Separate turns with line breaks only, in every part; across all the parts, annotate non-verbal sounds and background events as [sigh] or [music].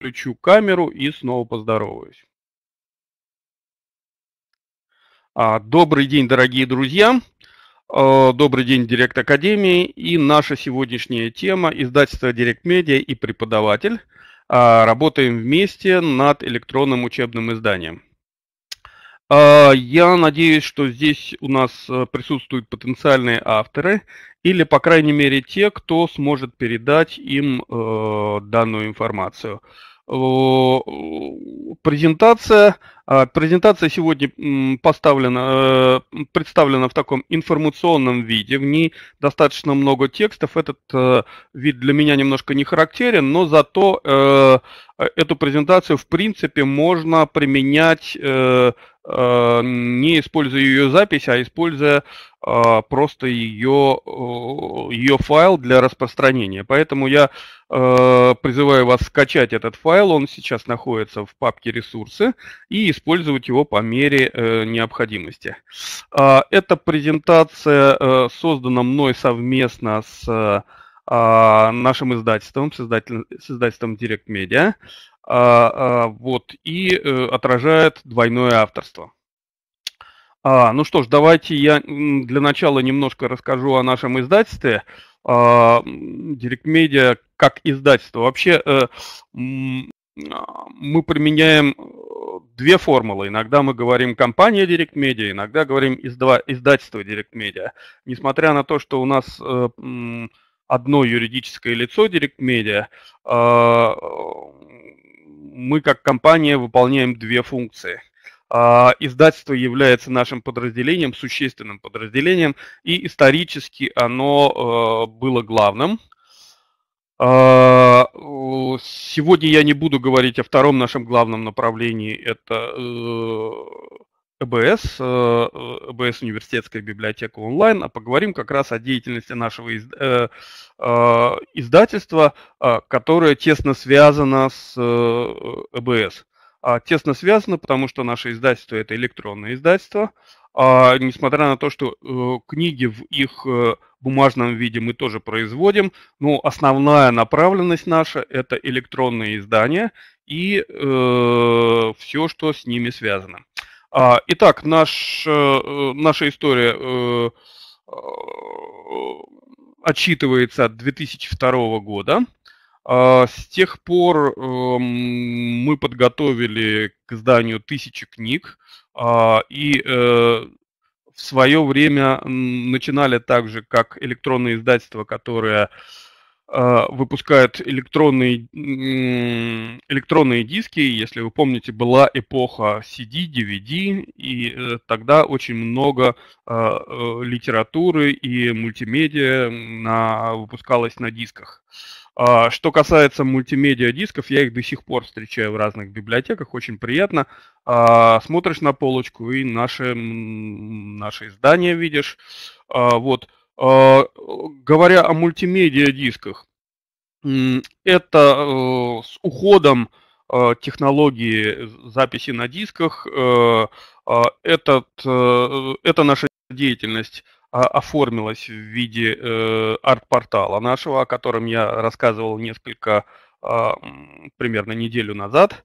включу камеру и снова поздороваюсь. А, добрый день, дорогие друзья. А, добрый день, Директ Академии. И наша сегодняшняя тема – издательство Директ Медиа и преподаватель. А, работаем вместе над электронным учебным изданием. Я надеюсь, что здесь у нас э, присутствуют потенциальные авторы или, по крайней мере, те, кто сможет передать им э, данную информацию. Э, э, презентация а, презентация сегодня поставлена, э, представлена в таком информационном виде. В ней достаточно много текстов. Этот э, вид для меня немножко не характерен, но зато э, эту презентацию в принципе можно применять, не используя ее запись, а используя а, просто ее, ее файл для распространения. Поэтому я призываю вас скачать этот файл, он сейчас находится в папке ресурсы, и использовать его по мере э, необходимости. А, эта презентация э, создана мной совместно с э, а, нашим издательством, с, издатель, с издательством Direct Media, а, вот, и отражает двойное авторство. А, ну что ж, давайте я для начала немножко расскажу о нашем издательстве. Direct Media как издательство. Вообще мы применяем э, две формулы. Иногда мы говорим компания Direct Media, иногда говорим издава, издательство Direct Media. Несмотря на то, что у нас э, одно юридическое лицо Direct Media, э, мы как компания выполняем две функции. А, издательство является нашим подразделением, существенным подразделением, и исторически оно было главным – а, сегодня я не буду говорить о втором нашем главном направлении, это э, ЭБС, э, ЭБС университетская библиотека онлайн, а поговорим как раз о деятельности нашего из, э, э, издательства, э, которое тесно связано с ЭБС. А тесно связано, потому что наше издательство это электронное издательство, а несмотря на то, что э, книги в их бумажном виде мы тоже производим, но основная направленность наша – это электронные издания и э, все, что с ними связано. А, итак, наш, э, наша история э, э, отчитывается от 2002 года. А, с тех пор эм, мы подготовили к изданию тысячи книг, а, и э, в свое время начинали так же, как электронные издательства, которые э, выпускают электронные, электронные диски. Если вы помните, была эпоха CD, DVD, и э, тогда очень много э, литературы и мультимедиа на, выпускалось на дисках. А, что касается мультимедиа дисков, я их до сих пор встречаю в разных библиотеках, очень приятно. А, смотришь на полочку и наши, наши издания видишь. А, вот. Говоря о мультимедиа дисках, это э, с уходом э, технологии записи на дисках, э, этот, это наша деятельность оформилась в виде э, арт-портала нашего, о котором я рассказывал несколько э, примерно неделю назад.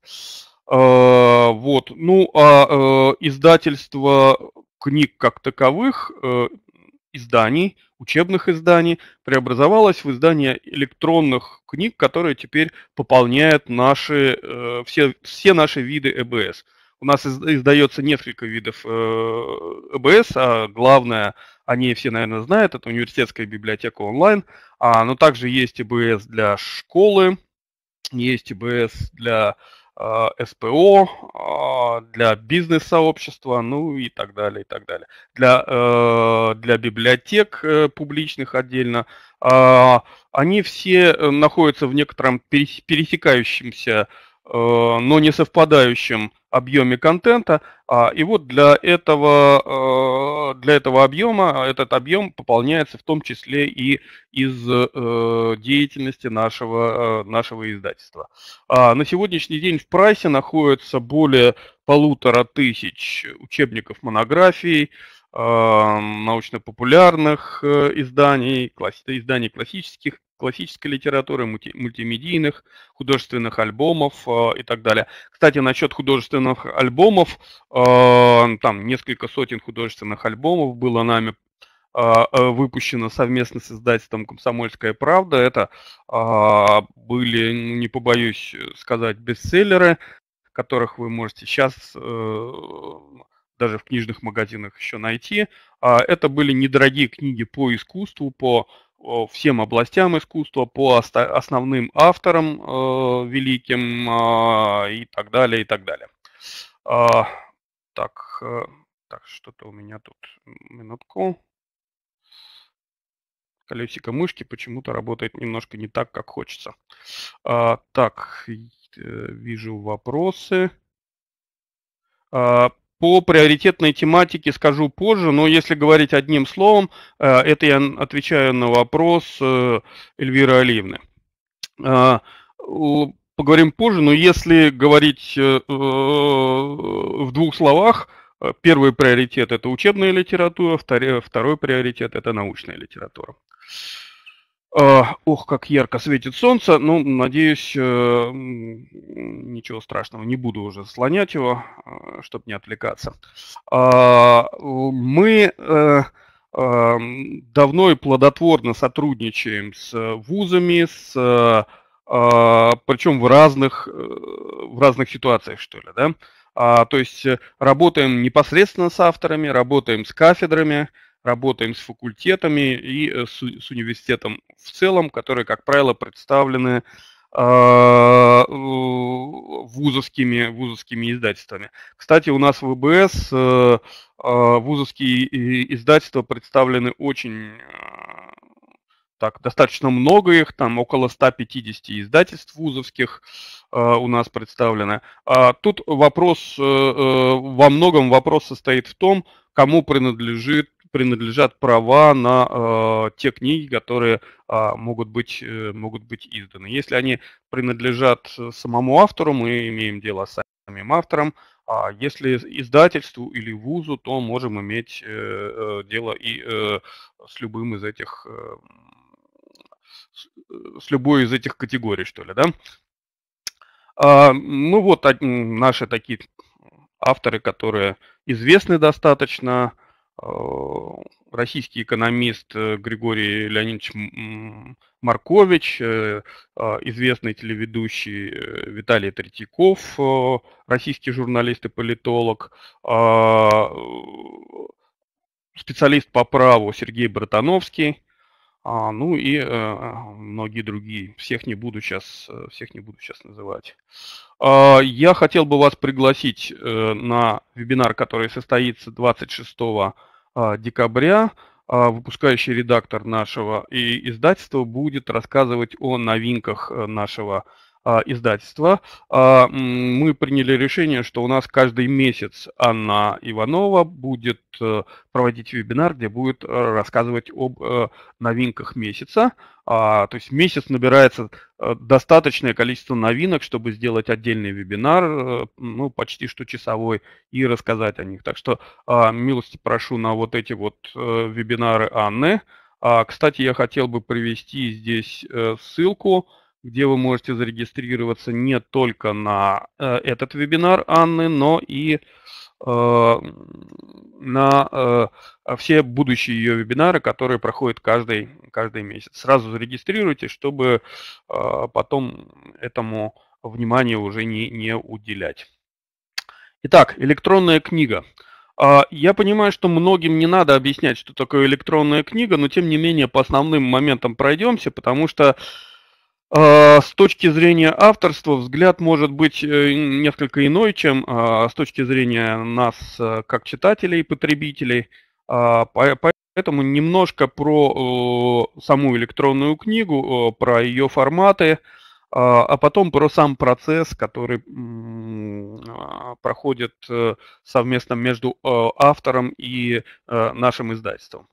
Э, вот, ну а э, издательство книг как таковых, э, изданий, учебных изданий, преобразовалось в издание электронных книг, которые теперь пополняют наши, э, все, все наши виды ЭБС. У нас издается несколько видов э, ЭБС, а главное, они все, наверное, знают, это университетская библиотека онлайн, а, но также есть ИБС для школы, есть ИБС для э, СПО, э, для бизнес-сообщества, ну и так далее, и так далее. Для, э, для библиотек э, публичных отдельно. Э, они все э, находятся в некотором пересекающемся, э, но не совпадающем объеме контента. А, и вот для этого, э, для этого объема, а, этот объем пополняется в том числе и из э, деятельности нашего, э, нашего издательства. А, на сегодняшний день в прайсе находится более полутора тысяч учебников монографий, научно-популярных изданий, изданий классических классической литературы, мульти, мультимедийных, художественных альбомов э, и так далее. Кстати, насчет художественных альбомов, э, там несколько сотен художественных альбомов было нами э, э, выпущено совместно с издательством «Комсомольская правда». Это э, были, ну, не побоюсь сказать, бестселлеры, которых вы можете сейчас э, даже в книжных магазинах еще найти. А это были недорогие книги по искусству, по Э, всем областям искусства, по основным авторам э, великим э, и так далее, и так далее. Э, так, э, так что-то у меня тут, минутку. Колесико мышки почему-то работает немножко не так, как хочется. Э, так, э, вижу вопросы. По приоритетной тематике скажу позже, но если говорить одним словом, э, это я отвечаю на вопрос э, Эльвиры Алиевны. Э, поговорим позже, но если говорить в двух словах, первый приоритет – это учебная литература, второй приоритет – это научная литература. Ох, как ярко светит солнце. Ну, надеюсь, э, ничего страшного, не буду уже слонять его, э, чтобы не отвлекаться. А, мы э, давно и плодотворно сотрудничаем с вузами, с а, причем в разных, в разных ситуациях, что ли, да? А, то есть работаем непосредственно с авторами, работаем с кафедрами, работаем с факультетами и э, с, с университетом в целом, которые, как правило, представлены а, вузовскими, вузовскими издательствами. Кстати, у нас в ВБС э, а, вузовские издательства представлены очень а, так, достаточно много их, там около 150 издательств вузовских у нас представлено. тут вопрос, э, во многом вопрос состоит в том, кому принадлежит принадлежат права на э, те книги, которые э, могут, быть, э, могут быть изданы. Если они принадлежат э, самому автору, мы имеем дело с самим автором, а если издательству или вузу, то можем иметь э, э дело и э, с любым из этих э, э, с любой из этих категорий, что ли, да? А, ну вот а, наши такие авторы, которые известны достаточно, Э, российский экономист э, Григорий Леонидович Маркович, э, известный телеведущий Виталий Третьяков, российский журналист и политолог, специалист по праву Сергей Братановский, а, ну и многие другие. Всех не буду сейчас, всех не буду сейчас называть. А, я хотел бы вас пригласить э, на вебинар, который состоится 26 а, декабря. А, выпускающий редактор нашего и издательства будет рассказывать о новинках э, нашего а, издательства, а, мы приняли решение, что у нас каждый месяц Анна Иванова будет э, проводить вебинар, где будет э, рассказывать об э, новинках месяца. А, то есть месяц набирается достаточное количество новинок, чтобы сделать отдельный вебинар, ну, почти что часовой, и рассказать о них. Так что милости прошу на вот эти вот вебинары Анны. Кстати, я хотел бы привести здесь ссылку где вы можете зарегистрироваться не только на э, этот вебинар Анны, но и э, на э, все будущие ее вебинары, которые проходят каждый, каждый месяц. Сразу зарегистрируйтесь, чтобы потом этому внимание уже не, не уделять. Итак, электронная книга. А, я понимаю, что многим не надо объяснять, что такое электронная книга, но тем не менее по основным моментам пройдемся, потому что а, с точки зрения авторства взгляд может быть э, несколько иной, чем а, с точки зрения нас э, как читателей и потребителей. А, поэтому немножко про саму электронную книгу, про ее форматы, а потом про сам процесс, который проходит э, совместно между автором и нашим издательством.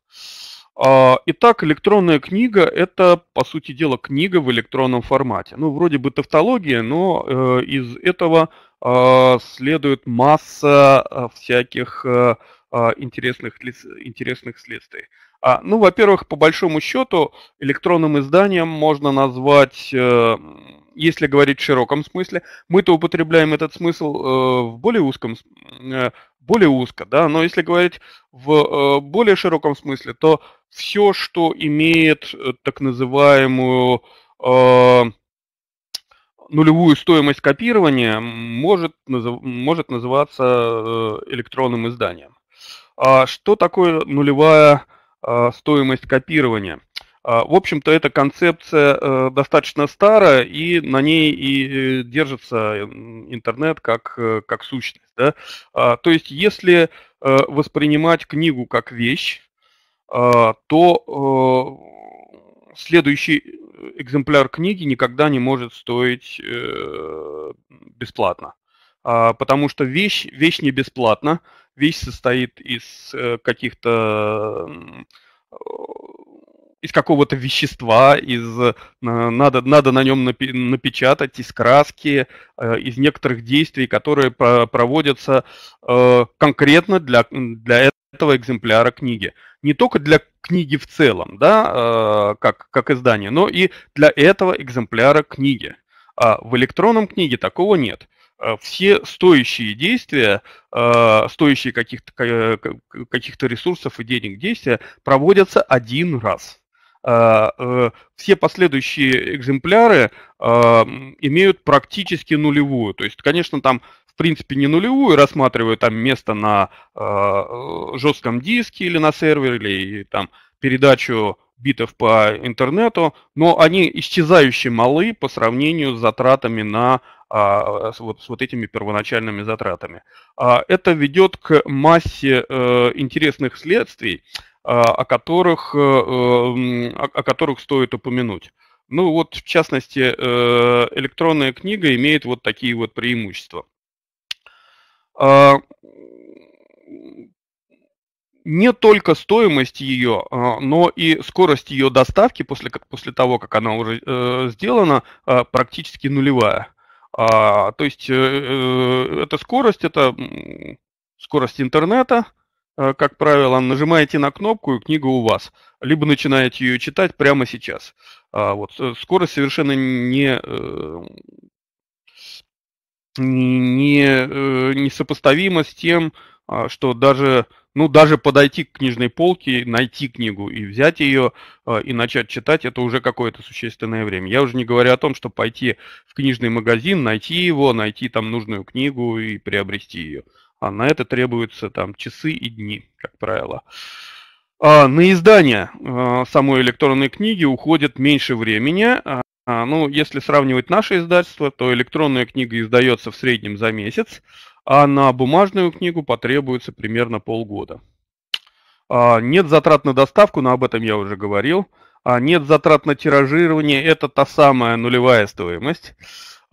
А, итак, электронная книга – это, по сути дела, книга в электронном формате. Ну, вроде бы тавтология, но э, из этого а, следует масса а, всяких э, интересных, интересных следствий. А, ну, во-первых, по большому счету, электронным изданием можно назвать э, если говорить в широком смысле, мы-то употребляем этот смысл э, в более узком, э, более узко, да, но если говорить в э, более широком смысле, то все, что имеет э, так называемую э, нулевую стоимость копирования, может, назов, может называться э, электронным изданием. А что такое нулевая э, стоимость копирования? А, в общем-то, эта концепция э, достаточно старая, и на ней и э, держится интернет как, э, как сущность. Да? А, то есть, если воспринимать книгу как вещь, а, то следующий экземпляр книги никогда не может стоить бесплатно. Потому что вещь, вещь не бесплатна, вещь состоит из каких-то из какого-то вещества, из э, надо, надо на нем напечатать из краски, э, из некоторых действий, которые проводятся э, конкретно для, для этого экземпляра книги. Не только для книги в целом, да, как, как издание, но и для этого экземпляра книги. А в электронном книге такого нет все стоящие действия, стоящие каких-то каких ресурсов и денег действия проводятся один раз. А, э, все последующие экземпляры а, имеют практически нулевую. То есть, конечно, там в принципе не нулевую, рассматривают там место на а, э, жестком диске или на сервере, или там передачу битов по интернету, но они исчезающе малы по сравнению с затратами на а, с, вот, с вот этими первоначальными затратами. А, это ведет к массе э, интересных следствий. А, о которых, э, э, о которых стоит упомянуть. Ну вот, в частности, э, электронная книга имеет вот такие вот преимущества. А, не только стоимость ее, а, но и скорость ее доставки после, после того, как она уже сделана, практически нулевая. То есть эта скорость, это скорость интернета – Э, как правило, нажимаете на кнопку, и книга у вас, либо начинаете ее читать прямо сейчас. А, вот. Э, скорость совершенно не, э, не, не сопоставима с тем, а, что даже, ну, даже подойти к книжной полке, найти книгу и взять ее а, и начать читать, это уже какое-то существенное время. Я уже не говорю о том, что пойти в книжный магазин, найти его, найти там нужную книгу и приобрести ее. А на это требуются там часы и дни, как правило. А на издание а, самой электронной книги уходит меньше времени. А, а, ну, если сравнивать наше издательство, то электронная книга издается в среднем за месяц, а на бумажную книгу потребуется примерно полгода. А, нет затрат на доставку, но об этом я уже говорил. А, нет затрат на тиражирование, это та самая нулевая стоимость.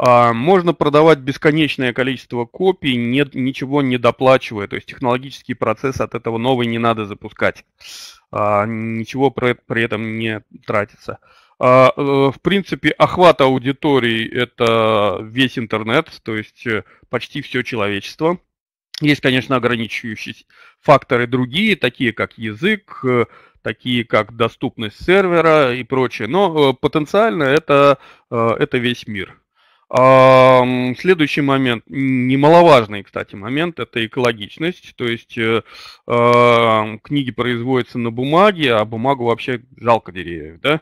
А, можно продавать бесконечное количество копий, нет, ничего не доплачивая. То есть технологический процесс от этого новый не надо запускать. А, ничего при этом не тратится. А, э, в принципе, охват аудитории – это весь интернет, то есть э, почти все человечество. Есть, конечно, ограничивающие факторы другие, такие как язык, э, такие как доступность сервера и прочее, но потенциально это, это весь мир. Следующий момент, немаловажный, кстати, момент, это экологичность. То есть э, книги производятся на бумаге, а бумагу вообще жалко деревьев, да?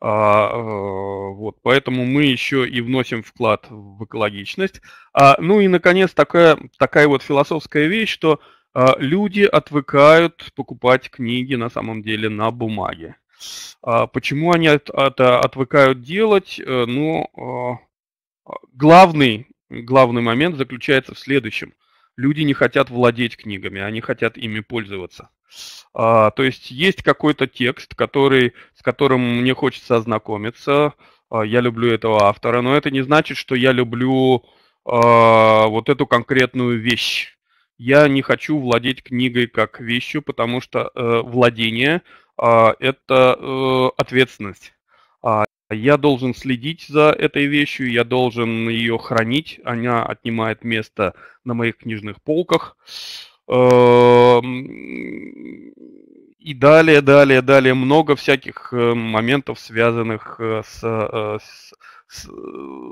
А, э, вот, поэтому мы еще и вносим вклад в экологичность. А, ну и, наконец, такая, такая вот философская вещь, что а, люди отвыкают покупать книги на самом деле на бумаге. А почему они это от, от, отвыкают делать? Э, ну, а, главный, главный момент заключается в следующем. Люди не хотят владеть книгами, они хотят ими пользоваться. А, то есть есть какой-то текст, который, с которым мне хочется ознакомиться. А, я люблю этого автора, но это не значит, что я люблю а, вот эту конкретную вещь. Я не хочу владеть книгой как вещью, потому что э, владение э, это э, ответственность. А, я должен следить за этой вещью, я должен ее хранить. Она отнимает место на моих книжных полках. Эм, и далее, далее, далее много всяких э, моментов, связанных э, э, с, с,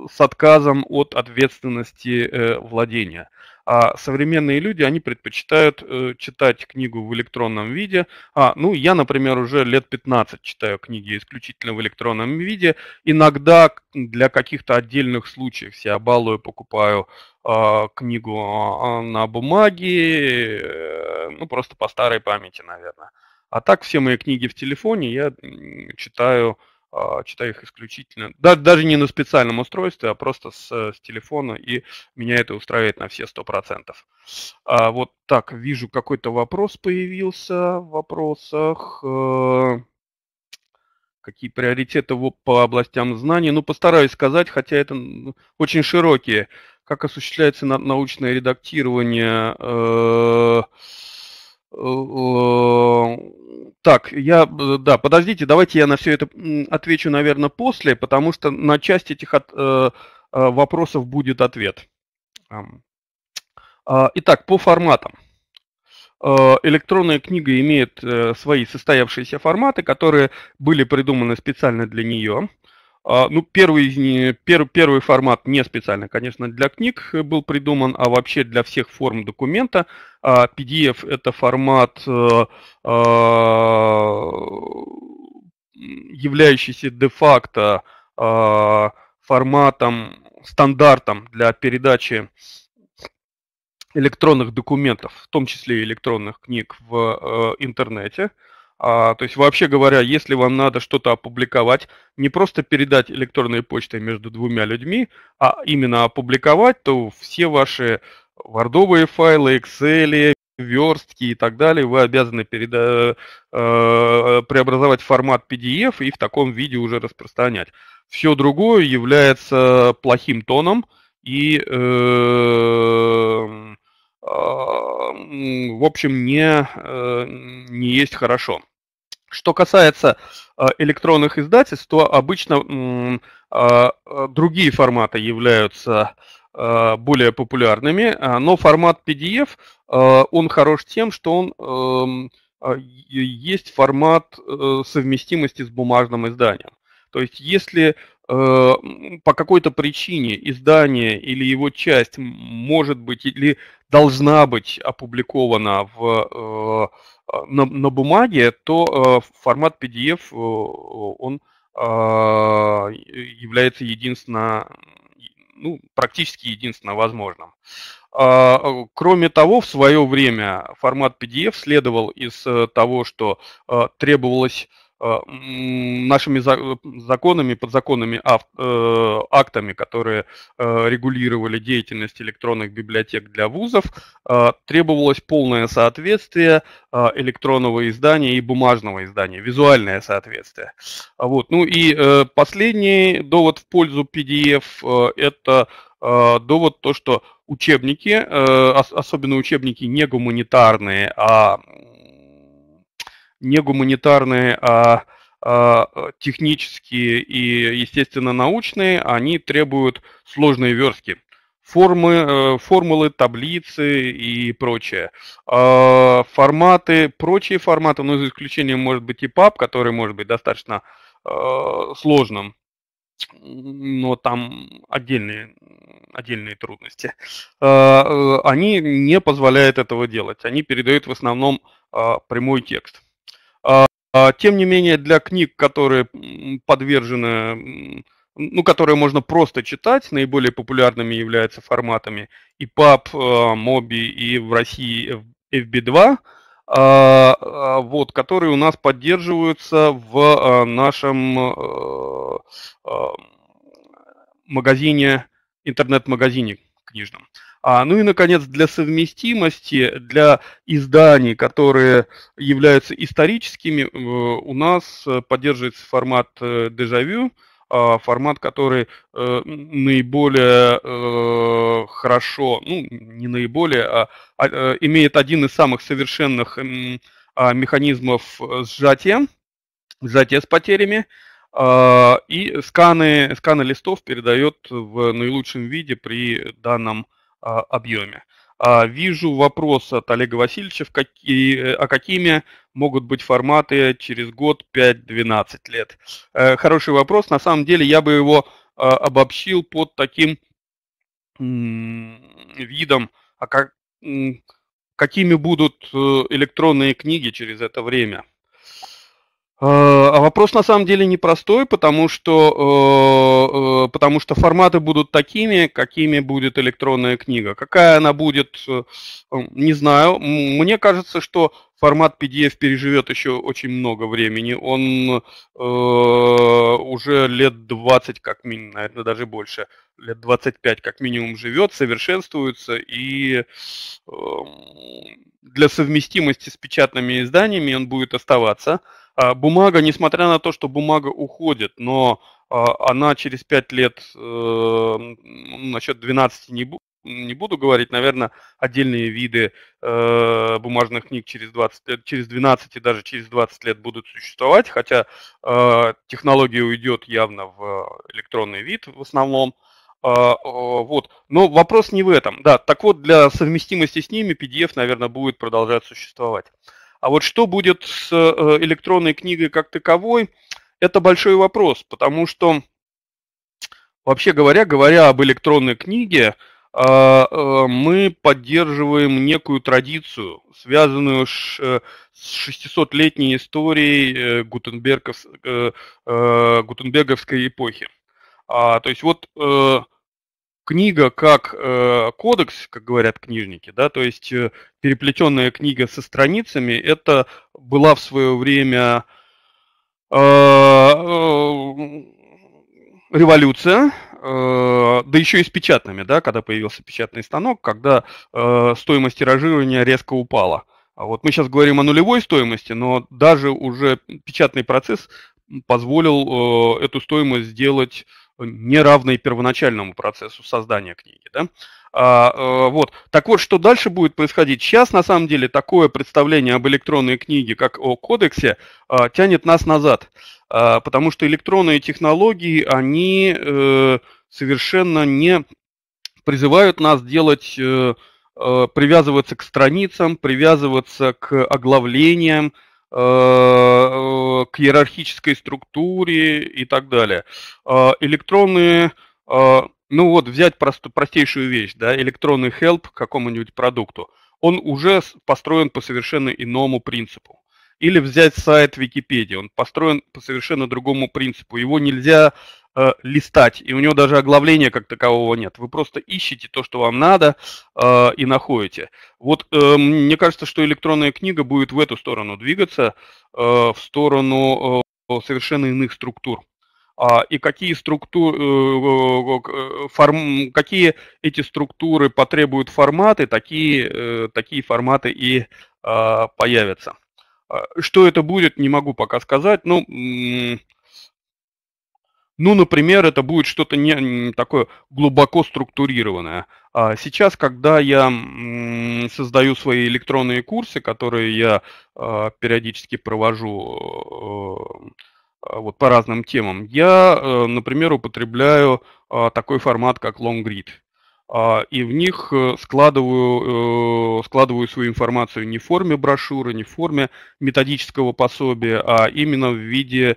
с отказом от ответственности владения. А современные люди, они предпочитают э, читать книгу в электронном виде. А, ну, я, например, уже лет 15 читаю книги исключительно в электронном виде. Иногда для каких-то отдельных случаев я балую, покупаю э, книгу а, а, на бумаге, э, ну, просто по старой памяти, наверное. А так все мои книги в телефоне я читаю э, а, читаю их исключительно, да, даже не на специальном устройстве, а просто с, э, с телефона, и меня это устраивает на все 100%. А, вот так, вижу, какой-то вопрос появился в вопросах. Э, какие приоритеты по областям знаний? Ну, постараюсь сказать, хотя это очень широкие. Как осуществляется научное редактирование? Э, так, я, да, подождите, давайте я на все это отвечу, наверное, после, потому что на часть этих от, э, э вопросов будет ответ. А, итак, по форматам. Э, электронная книга имеет э, свои состоявшиеся форматы, которые были придуманы специально для нее. А, ну, первый, первый, первый формат не специально, конечно, для книг был придуман, а вообще для всех форм документа. PDF а, – это формат, э, а, являющийся де-факто форматом, стандартом для передачи электронных документов, в том числе электронных книг в э, интернете – а, то есть, вообще говоря, если вам надо что-то опубликовать, не просто передать электронной почтой между двумя людьми, а именно опубликовать, то все ваши вардовые файлы, Excel, верстки и так далее, вы обязаны переда- э- преобразовать формат PDF и в таком виде уже распространять. Все другое является плохим тоном и, э- э- в общем, не, э, не есть хорошо. Что касается э, электронных издательств, то обычно а, э, другие форматы являются э, более популярными, а, но формат PDF, он хорош тем, что он эм, а, есть формат совместимости с бумажным изданием. То есть если по какой-то причине издание или его часть может быть или должна быть опубликована в на, на бумаге, то э, формат PDF, э, он э, является единственно, ну, практически единственно возможным. А, кроме того, в свое время формат PDF следовал из того, что требовалось Э, нашими законами, подзаконными э, актами, которые э, регулировали деятельность электронных библиотек для вузов, требовалось полное соответствие электронного издания и бумажного издания, визуальное соответствие. Вот. Ну и последний довод в пользу PDF – это довод то, что учебники, особенно учебники не гуманитарные, а не гуманитарные, а, а технические и, естественно, научные, они требуют сложные верстки. Формы, э, формулы, таблицы и прочее. А, форматы, прочие форматы, ну, за исключением, может быть, и PUB, который может быть достаточно а, сложным, но там отдельные, отдельные трудности. Э, они не позволяют этого делать. Они передают в основном прямой текст. А, а, тем не менее, для книг, которые подвержены, ну, которые можно просто читать, наиболее популярными являются форматами EPUB, MOBI э, и в России FB2, а, вот, которые у нас поддерживаются в э, нашем э, магазине, интернет-магазине книжном. А, ну и, наконец, для совместимости, для изданий, которые являются историческими, э, у нас э, поддерживается формат э, дежавю, а, формат, который наиболее хорошо, ну, не наиболее, а, а имеет один из самых совершенных а, механизмов сжатия, сжатия с потерями, и сканы, сканы листов передает в наилучшем виде при данном а, объеме. А, вижу вопрос от Олега Васильевича, в какие, а какими могут быть форматы через год 5-12 лет? Э, хороший вопрос. На самом деле я бы его а, обобщил под таким видом, а как, какими будут э, электронные книги через это время – а, а вопрос на самом деле непростой, потому что, э, э, потому что форматы будут такими, какими будет электронная книга. Какая она будет, э, эм, не знаю. Мне кажется, что формат PDF переживет еще очень много времени. Он э, уже лет 20 как минимум, наверное, даже больше, лет 25 как минимум живет, совершенствуется. И э, для совместимости с печатными изданиями он будет оставаться. А бумага, несмотря на то, что бумага уходит, но а, она через 5 лет, э, ну, насчет 12 не, будет не буду говорить, наверное, отдельные виды э, бумажных книг через 20 лет, через 12 и даже через 20 лет будут существовать, хотя э, технология уйдет явно в электронный вид в основном. Э, вот. Но вопрос не в этом. Да, так вот, для совместимости с ними PDF, наверное, будет продолжать существовать. А вот что будет с э, электронной книгой как таковой, это большой вопрос, потому что, вообще говоря, говоря об электронной книге, а, э, мы поддерживаем некую традицию, связанную э, с 600-летней историей э, гутенберговской эпохи. А, то есть вот книга как кодекс, как говорят книжники, да, то есть переплетенная книга со страницами, это была в свое время революция, Э, да еще и с печатными, да, когда появился печатный станок, когда э, стоимость тиражирования резко упала. А вот мы сейчас говорим о нулевой стоимости, но даже уже печатный процесс позволил э, эту стоимость сделать неравной первоначальному процессу создания книги. Да? А, а, вот. Так вот, что дальше будет происходить? Сейчас, на самом деле, такое представление об электронной книге, как о кодексе, а, тянет нас назад, а, потому что электронные технологии, они... Э, совершенно не призывают нас делать, э, э, привязываться к страницам, привязываться к оглавлениям, э, к иерархической структуре и так далее. Электронные, ну вот взять просто, простейшую вещь, да, электронный help к какому-нибудь продукту, он уже построен по совершенно иному принципу. Или взять сайт Википедии, он построен по совершенно другому принципу. Его нельзя Э, листать, и у него даже оглавления как такового нет. Вы просто ищете то, что вам надо, э, и находите. Вот э, мне кажется, что электронная книга будет в эту сторону двигаться, э, в сторону э, совершенно иных структур. А, и какие структуры, э, э, форм, какие эти структуры потребуют форматы, такие, э, такие форматы и э, появятся. А, что это будет, не могу пока сказать. Ну, ну, например, это будет что-то не, не такое глубоко структурированное. А сейчас, когда я создаю свои электронные курсы, которые я э, периодически провожу э, э, вот по разным темам, я, э, например, употребляю а, такой формат, как long LongRead. А, и в них э, складываю, э, складываю свою информацию не в форме брошюры, не в форме методического пособия, а именно в виде э,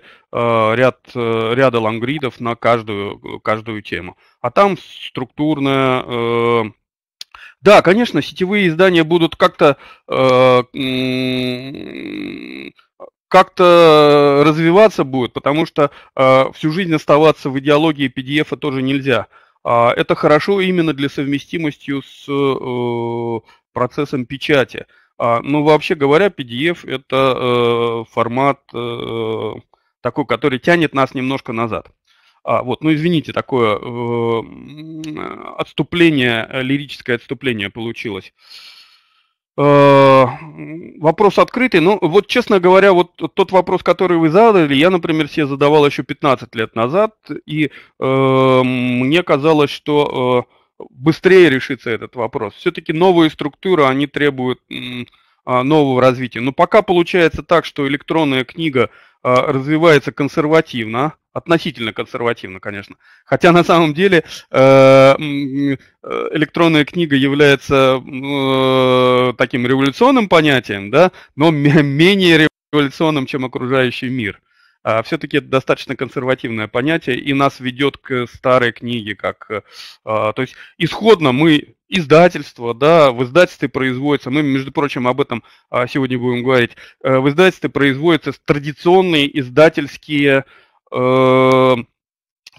ряд, ряда лангридов на каждую, каждую тему. А там структурная... Да, конечно, сетевые издания будут как-то как-то развиваться будет, потому что э, всю жизнь оставаться в идеологии PDF тоже нельзя. А, это хорошо именно для совместимости с э, процессом печати. А, Но ну, вообще говоря, PDF это э, формат э, такой, который тянет нас немножко назад. А, вот, ну извините, такое э, отступление, лирическое отступление получилось. Э, вопрос открытый. Ну, вот, честно говоря, вот тот вопрос, который вы задали, я, например, себе задавал еще 15 лет назад, и э, мне казалось, что э, быстрее решится этот вопрос. Все-таки новые структуры, они требуют... Э, а, нового развития. Но пока получается так, что электронная книга а, развивается консервативно, относительно консервативно, конечно. Хотя на самом деле э, э, электронная книга является э, таким революционным понятием, да, но менее революционным, чем окружающий мир. А, все-таки это достаточно консервативное понятие и нас ведет к старой книге, как, э, а, то есть исходно мы издательство, да, в издательстве производится, мы, ну, между прочим, об этом а, сегодня будем говорить, э, в издательстве производятся традиционные издательские э,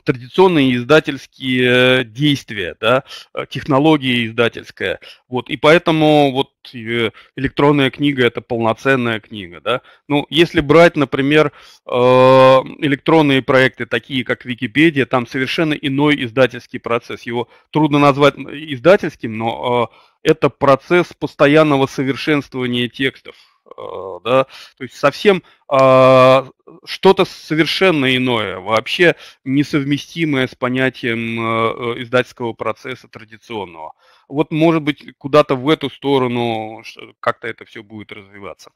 традиционные издательские э, действия, да, э, технологии издательская. Вот, и поэтому вот э, электронная книга – это полноценная книга. Да? Ну, если брать, например, электронные проекты, такие как Википедия, там совершенно иной издательский процесс. Его трудно назвать издательским, но это процесс постоянного совершенствования текстов Э, да, то есть совсем а, что-то совершенно иное, вообще несовместимое с понятием э, э, издательского процесса традиционного. Вот, может быть, куда-то в эту сторону как-то это все будет развиваться.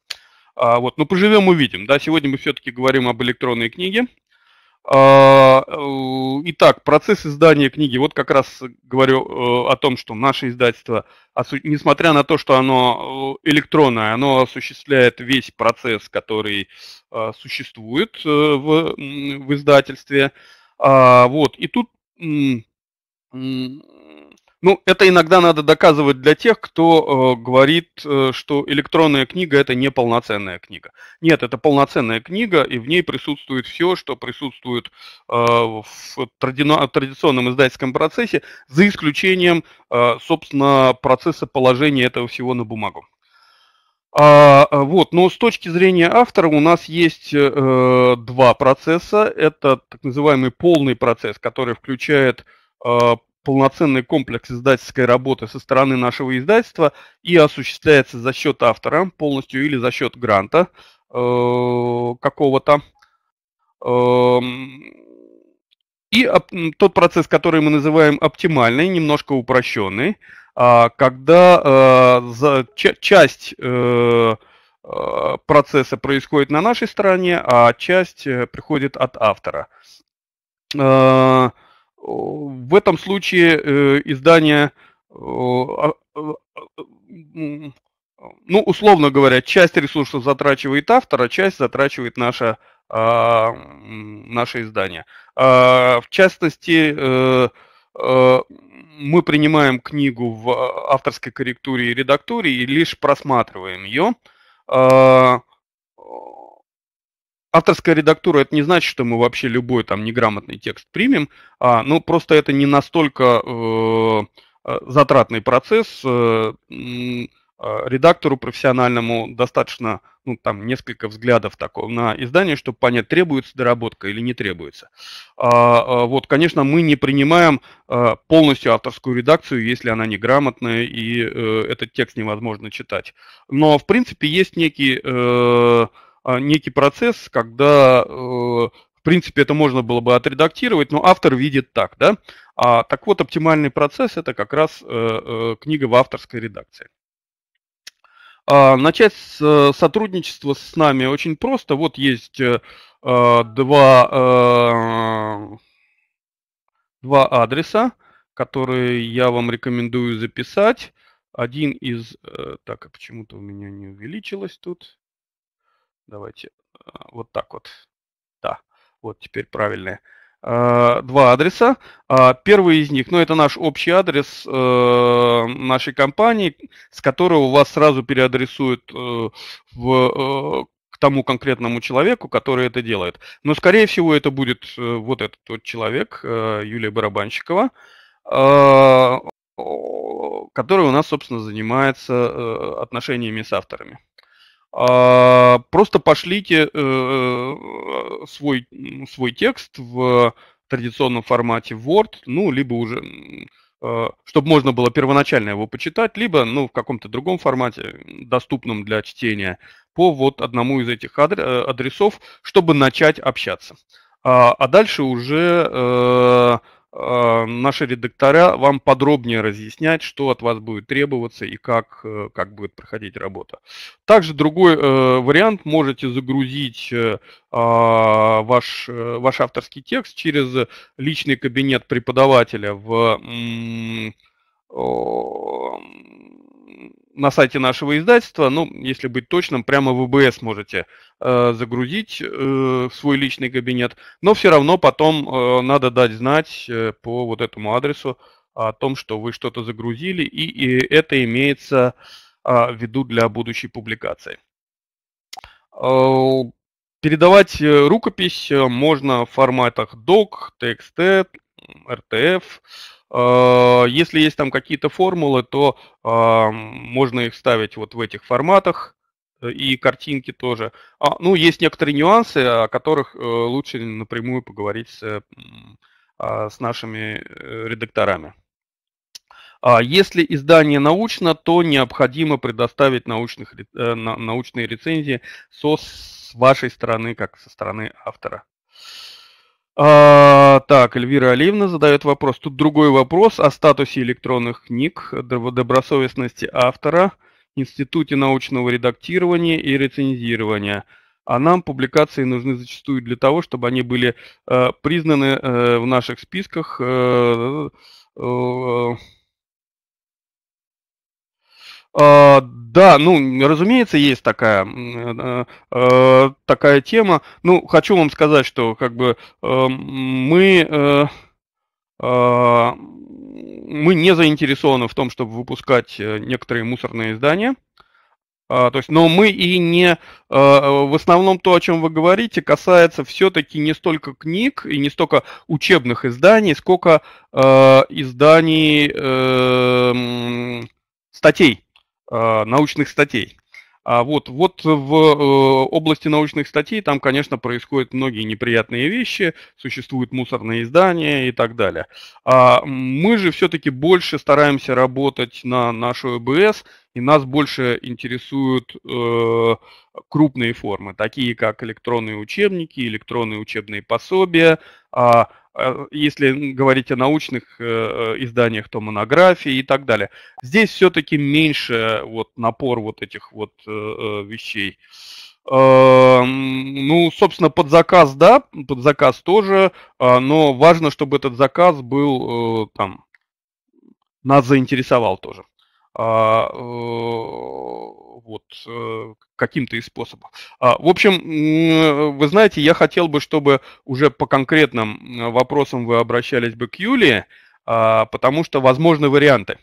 А, вот, но ну, поживем, увидим. Да, сегодня мы все-таки говорим об электронной книге. А, э, итак, процесс издания книги. Вот как раз говорю э, о том, что наше издательство, несмотря на то, что оно э, электронное, оно осуществляет весь процесс, который существует в, в издательстве. А, вот, и тут ну, это иногда надо доказывать для тех, кто э, говорит, э, что электронная книга это не полноценная книга. Нет, это полноценная книга, и в ней присутствует все, что присутствует э, в тради- традиционном издательском процессе, за исключением, э, собственно, процесса положения этого всего на бумагу. А, э, вот, но с точки зрения автора у нас есть э, два процесса. Это так называемый полный процесс, который включает э, полноценный комплекс издательской работы со стороны нашего издательства и осуществляется за счет автора полностью или за счет гранта э, какого-то. Э, и оп, тот процесс, который мы называем оптимальный, немножко упрощенный, э, когда э, за, ч, часть э, э, процесса происходит на нашей стороне, а часть э, приходит от автора. Э, в этом случае э, издание, э, а, э, ну, условно говоря, часть ресурсов затрачивает автор, а часть затрачивает наше а, наше издание. А, в частности, мы принимаем книгу в авторской корректуре и редактуре и лишь просматриваем ее авторская редактура это не значит, что мы вообще любой там неграмотный текст примем, а, ну просто это не настолько э, э затратный процесс. Э, а, редактору профессиональному достаточно ну, там, несколько взглядов такого на издание, чтобы понять, требуется доработка или не требуется. А, а, вот, конечно, мы не принимаем а, полностью авторскую редакцию, если она неграмотная и э, этот текст невозможно читать. Но, в принципе, есть некий э, а, некий процесс, когда, э, в принципе, это можно было бы отредактировать, но автор видит так, да? А, так вот, оптимальный процесс – это как раз э, э, книга в авторской редакции. А, начать сотрудничество с нами очень просто. Вот есть два, два адреса, которые я вам рекомендую записать. Один из... Так, а почему-то у меня не увеличилось тут. Давайте а, вот так вот. Да, вот теперь правильные. А, два адреса. А, первый из них, ну это наш общий адрес э, нашей компании, с которого вас сразу переадресуют э, в э, к тому конкретному человеку, который это делает. Но, скорее всего, это будет вот этот вот человек, Юлия Барабанщикова, который у нас, собственно, занимается отношениями с авторами. А, просто пошлите э, э, свой, свой текст в традиционном формате Word, ну, либо уже, а, чтобы можно было первоначально его почитать, либо, ну, в каком-то другом формате, доступном для чтения, по вот одному из этих э, адресов, чтобы начать общаться. А, а дальше уже Э, наши редактора вам подробнее разъяснять, что от вас будет требоваться и как, э, как будет проходить работа. Также другой э, вариант, можете загрузить э, а, ваш, э, ваш авторский текст через личный кабинет преподавателя в на сайте нашего издательства, ну, если быть точным, прямо в ВБС можете э, загрузить э, в свой личный кабинет, но все равно потом э, надо дать знать э, по вот этому адресу о том, что вы что-то загрузили, и, и это имеется э, в виду для будущей публикации. Э, передавать э, рукопись можно в форматах DOC, TXT, RTF, э, Э, если есть там какие-то формулы, то а, можно их ставить вот в этих форматах э, и картинки тоже. А, ну, есть некоторые нюансы, о которых э, лучше напрямую поговорить с, а, с нашими редакторами. А, если издание научно, то необходимо предоставить научных, научные рецензии со, с вашей стороны, как со стороны автора. А, так, Эльвира Алиевна задает вопрос. Тут другой вопрос о статусе электронных книг, добросовестности автора, институте научного редактирования и рецензирования. А нам публикации нужны зачастую для того, чтобы они были э, признаны э, в наших списках э, э, а, да, ну, разумеется, есть такая, э, такая тема. Ну, хочу вам сказать, что как бы э, мы э, а, мы не заинтересованы в том, чтобы выпускать некоторые мусорные издания. А, то есть, но мы и не... А, в основном то, о чем вы говорите, касается все-таки не столько книг и не столько учебных изданий, сколько а, изданий статей. А, научных статей. А вот, вот в э, области научных статей там, конечно, происходят многие неприятные вещи, существуют мусорные издания и так далее. А мы же все-таки больше стараемся работать на нашу ЭБС, и нас больше интересуют э, крупные формы, такие как электронные учебники, электронные учебные пособия, э, а, если говорить о научных э, э, изданиях, то монографии и так далее. Здесь все-таки меньше э, вот напор вот этих вот вещей. Эм, ну, собственно, под заказ, да, под заказ тоже, а, но важно, чтобы этот заказ был там, нас заинтересовал тоже. А, вот, каким-то из способов. А, в общем, вы знаете, я хотел бы, чтобы уже по конкретным э, вопросам вы обращались бы к Юлии, а, потому что возможны варианты.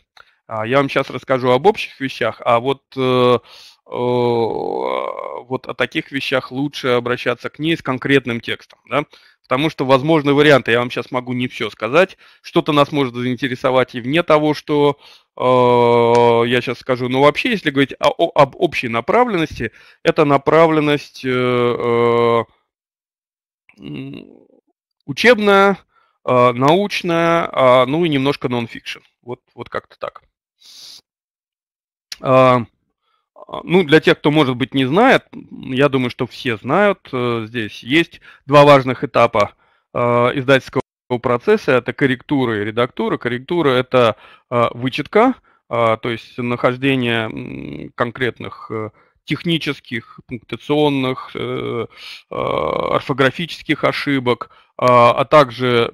А, я вам сейчас расскажу об общих вещах, а вот э, Э, вот о таких вещах лучше обращаться к ней с конкретным текстом, да, потому что возможны варианты, я вам сейчас могу не все сказать, что-то нас может заинтересовать и вне того, что э, я сейчас скажу, но вообще, если говорить о, о, об общей направленности, это направленность э, э, учебная, э, научная, э, ну и немножко нонфикшн, вот, вот как-то так. А, а, ну, для тех, кто, может быть, не знает, я думаю, что все знают, э, здесь есть два важных этапа э, издательского процесса, это корректура и редактура. Корректура – это э, вычетка, то есть нахождение конкретных технических, пунктационных, орфографических ошибок, а также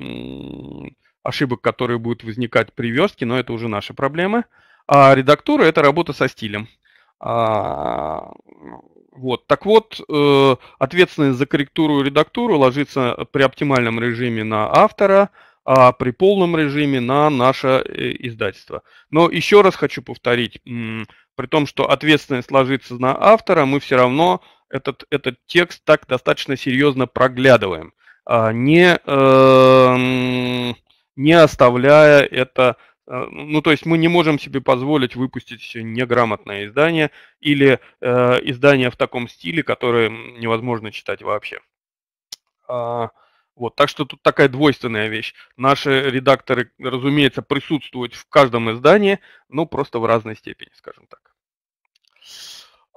ошибок, которые будут возникать при верстке, но это уже наши проблемы. А редактура – это работа со стилем. А, вот. Так вот, э, ответственность за корректуру и редактуру ложится э, при оптимальном режиме на автора, а при полном режиме на наше э, издательство. Но еще раз хочу повторить, при том, что ответственность ложится на автора, мы все равно этот, этот текст так достаточно серьезно проглядываем, а не, эм, не оставляя это Э, ну, то есть мы не можем себе позволить выпустить неграмотное издание или э, издание в таком стиле, которое невозможно читать вообще. А, вот, так что тут такая двойственная вещь. Наши редакторы, разумеется, присутствуют в каждом издании, но просто в разной степени, скажем так.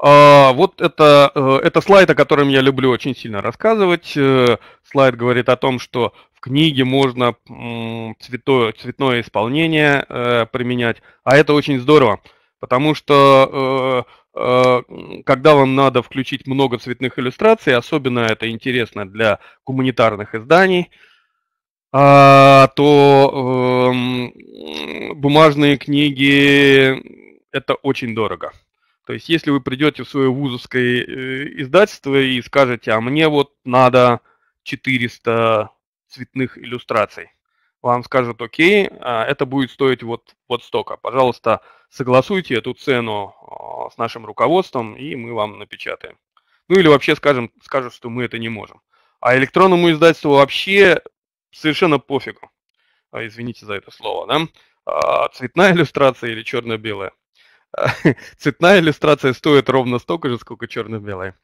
А, вот это, э, это слайд, о котором я люблю очень сильно рассказывать. Э, слайд говорит о том, что в книге можно цветое, цветное исполнение э, применять, а это очень здорово, потому что когда вам надо включить много цветных иллюстраций, особенно это интересно для гуманитарных изданий, а, то бумажные книги это очень дорого. То есть, если вы придете в свое вузовское э, издательство и скажете, а мне вот надо 400 цветных иллюстраций, вам скажут, окей, а это будет стоить вот, вот столько. Пожалуйста, согласуйте эту цену а, с нашим руководством, и мы вам напечатаем. Ну или вообще скажем, скажут, что мы это не можем. А электронному издательству вообще совершенно пофигу. А, извините за это слово, да? Цветная иллюстрация или черно-белая. [laughs] цветная иллюстрация стоит ровно столько же, сколько черно-белая.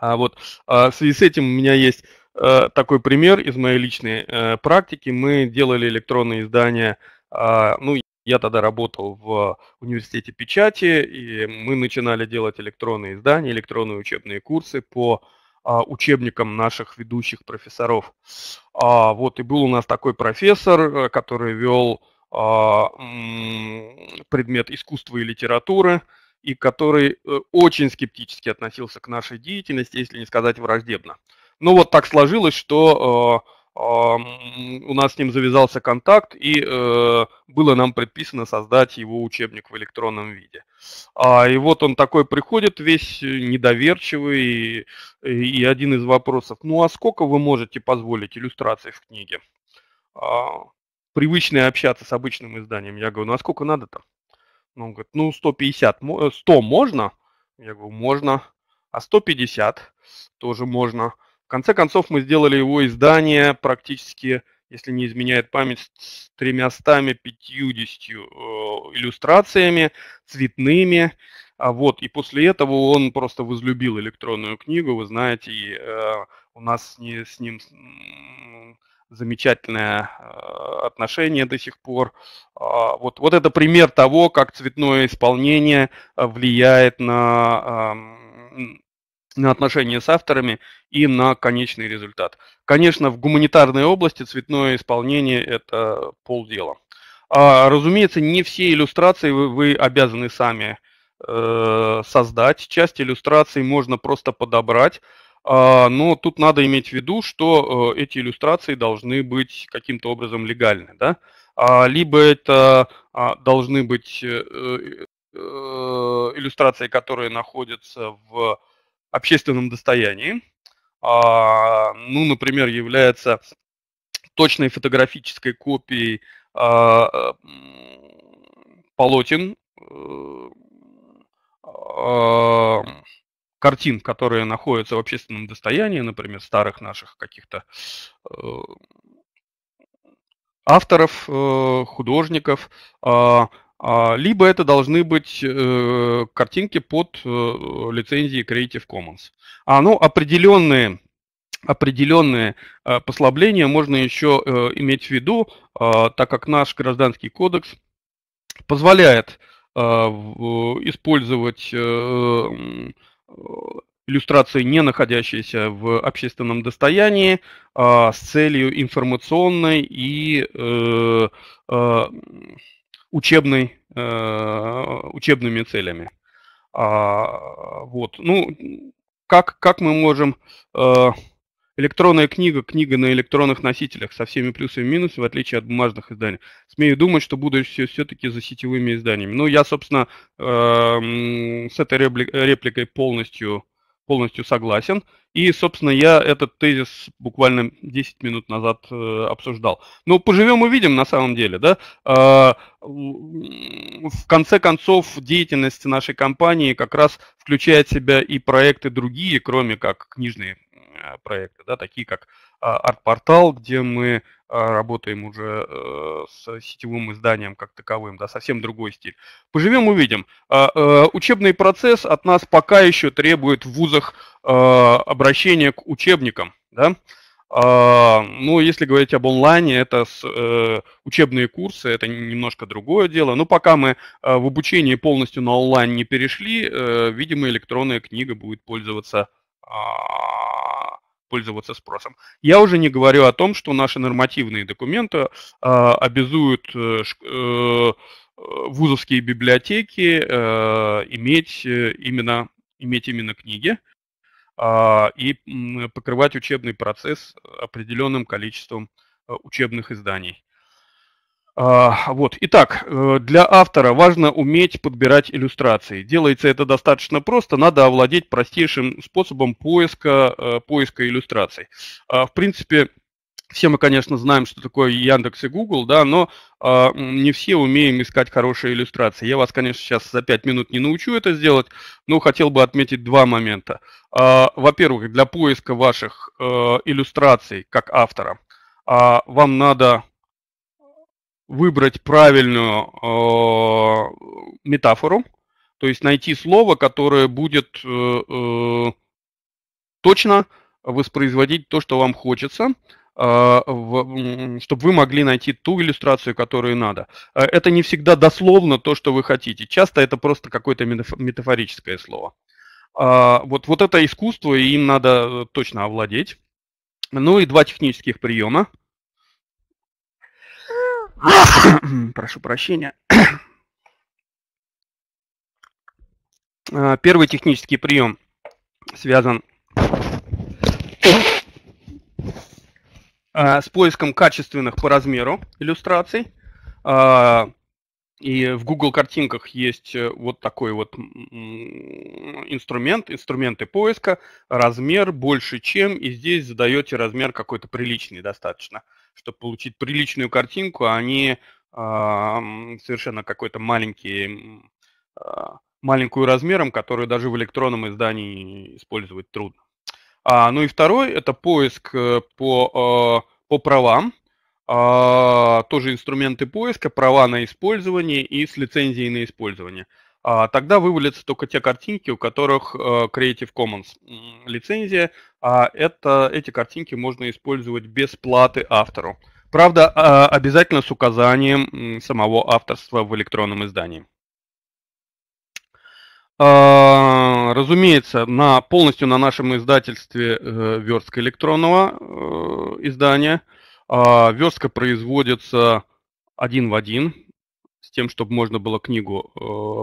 А вот а, в связи с этим у меня есть э, такой пример из моей личной э, практики. Мы делали электронные издания, а, ну, я тогда работал в университете печати, и мы начинали делать электронные издания, электронные учебные курсы по а, учебникам наших ведущих профессоров. Вот, и был у нас такой профессор, э, который вел а, предмет искусства и литературы, и который э, очень скептически относился к нашей деятельности, если не сказать враждебно. Но ну, вот так сложилось, что э, а, у нас с ним завязался контакт, и э, было нам предписано создать его учебник в электронном виде. А, и вот он такой приходит, весь недоверчивый, и один из вопросов, ну а сколько вы можете позволить иллюстраций в книге? привычные общаться с обычным изданием. Я говорю, ну а сколько надо-то? Ну, он говорит, ну 150, 100 э, можно? Я говорю, можно. А 150 тоже можно. В конце концов, мы сделали его издание практически, если не изменяет память, с 350 э, иллюстрациями, цветными. А вот, и после этого он просто возлюбил электронную книгу, вы знаете, и э, у нас с, не, с ним замечательное э, отношение до сих пор. А, вот, вот это пример того, как цветное исполнение э, влияет на, эм, на отношения с авторами и на конечный результат. Конечно, в гуманитарной области цветное исполнение – это полдела. А, разумеется, не все иллюстрации вы, обязаны сами э, создать. Часть иллюстраций можно просто подобрать, а, но тут надо иметь в виду, что э, эти иллюстрации должны быть каким-то образом легальны, да? А, либо это а, должны быть э, э, иллюстрации, которые находятся в общественном достоянии, ну, например, является точной фотографической копией полотен картин, которые находятся в общественном достоянии, например, старых наших каких-то э, авторов, э, художников, а, а, либо это должны быть э, картинки под лицензией Creative Commons. А, ну, определенные определенные послабления можно еще иметь в виду, а, так как наш гражданский кодекс позволяет использовать иллюстрации, не находящиеся в общественном достоянии, а, с целью информационной и э, а, учебной, э, учебными целями. А, вот. Ну, как, как мы можем э, Электронная книга, книга на электронных носителях со всеми плюсами и минусами, в отличие от бумажных изданий. Смею думать, что буду все-таки все за сетевыми изданиями. Ну, я, собственно, эм, с этой репликой полностью, полностью согласен. И, собственно, я этот тезис буквально 10 минут назад э, обсуждал. Но ну, поживем увидим на самом деле, да. Э, в конце концов, деятельность нашей компании как раз включает в себя и проекты другие, кроме как книжные а, проекты, да, такие как а, арт-портал, где мы а, работаем уже э, с сетевым изданием как таковым, да, совсем другой стиль. Поживем, увидим. Э, учебный процесс от нас пока еще требует в вузах обращения к учебникам, да, ну, если говорить об онлайне, это с, э, учебные курсы, это немножко другое дело. Но пока мы э, в обучении полностью на онлайн не перешли, э, видимо, электронная книга будет пользоваться пользоваться спросом. Я уже не говорю о том, что наши нормативные документы а, э, обязуют э, вузовские библиотеки э, иметь э, именно иметь именно книги э, и покрывать учебный процесс определенным количеством э, учебных изданий. А, вот. Итак, э, для автора важно уметь подбирать иллюстрации. Делается это достаточно просто, надо овладеть простейшим способом поиска, э, поиска иллюстраций. А, в принципе, все мы, конечно, знаем, что такое Яндекс и Google, да, но а, не все умеем искать хорошие иллюстрации. Я вас, конечно, сейчас за 5 минут не научу это сделать, но хотел бы отметить два момента. во-первых, для поиска ваших э, иллюстраций как автора вам надо выбрать правильную э, метафору, то есть найти слово, которое будет э, э точно воспроизводить то, что вам хочется, э, в, чтобы вы могли найти ту иллюстрацию, которую надо. Э, это не всегда дословно то, что вы хотите. Часто это просто какое-то метафорическое слово. А, вот, вот это искусство, и им надо точно овладеть. Ну и два технических приема – Прошу прощения. А, первый технический прием связан а, с поиском качественных по размеру иллюстраций. А, и в Google картинках есть э, вот такой вот инструмент, инструменты поиска, размер больше чем, и здесь задаете размер какой-то приличный достаточно. Uh, чтобы получить приличную картинку, а не а, совершенно какой-то маленький, а, маленькую размером, которую даже в электронном издании использовать трудно. А, ну и второй – это поиск э, по, э, по правам, а, тоже инструменты поиска, права на использование и с лицензией на использование. А, тогда вывалятся только те картинки, у которых э, Creative Commons лицензия, а это, эти картинки можно использовать без платы автору. Правда, а, обязательно с указанием самого авторства в электронном издании. А, разумеется, на, полностью на нашем издательстве э, верстка электронного э, издания. Верстка производится один в один, тем, чтобы можно было книгу